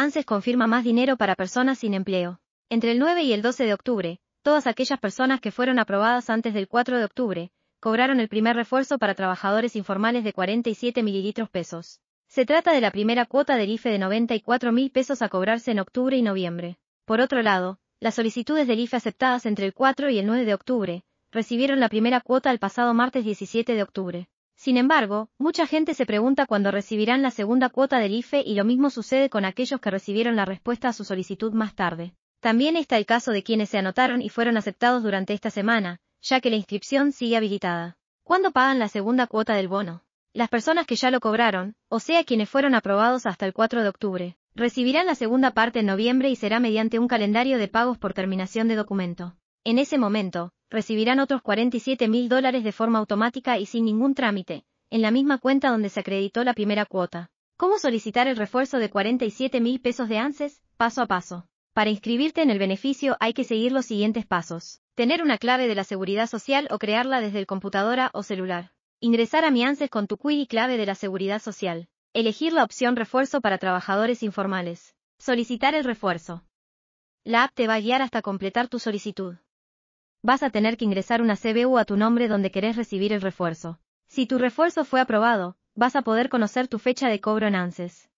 ANSES confirma más dinero para personas sin empleo. Entre el 9 y el 12 de octubre, todas aquellas personas que fueron aprobadas antes del 4 de octubre, cobraron el primer refuerzo para trabajadores informales de 47 mililitros pesos. Se trata de la primera cuota del IFE de 94 mil pesos a cobrarse en octubre y noviembre. Por otro lado, las solicitudes del IFE aceptadas entre el 4 y el 9 de octubre, recibieron la primera cuota el pasado martes 17 de octubre. Sin embargo, mucha gente se pregunta cuándo recibirán la segunda cuota del IFE y lo mismo sucede con aquellos que recibieron la respuesta a su solicitud más tarde. También está el caso de quienes se anotaron y fueron aceptados durante esta semana, ya que la inscripción sigue habilitada. ¿Cuándo pagan la segunda cuota del bono? Las personas que ya lo cobraron, o sea quienes fueron aprobados hasta el 4 de octubre, recibirán la segunda parte en noviembre y será mediante un calendario de pagos por terminación de documento. En ese momento, recibirán otros 47 mil dólares de forma automática y sin ningún trámite, en la misma cuenta donde se acreditó la primera cuota. ¿Cómo solicitar el refuerzo de 47 mil pesos de ANSES? Paso a paso. Para inscribirte en el beneficio hay que seguir los siguientes pasos. Tener una clave de la seguridad social o crearla desde el computadora o celular. Ingresar a mi ANSES con tu CUI y clave de la seguridad social. Elegir la opción refuerzo para trabajadores informales. Solicitar el refuerzo. La app te va a guiar hasta completar tu solicitud vas a tener que ingresar una CBU a tu nombre donde querés recibir el refuerzo. Si tu refuerzo fue aprobado, vas a poder conocer tu fecha de cobro en ANSES.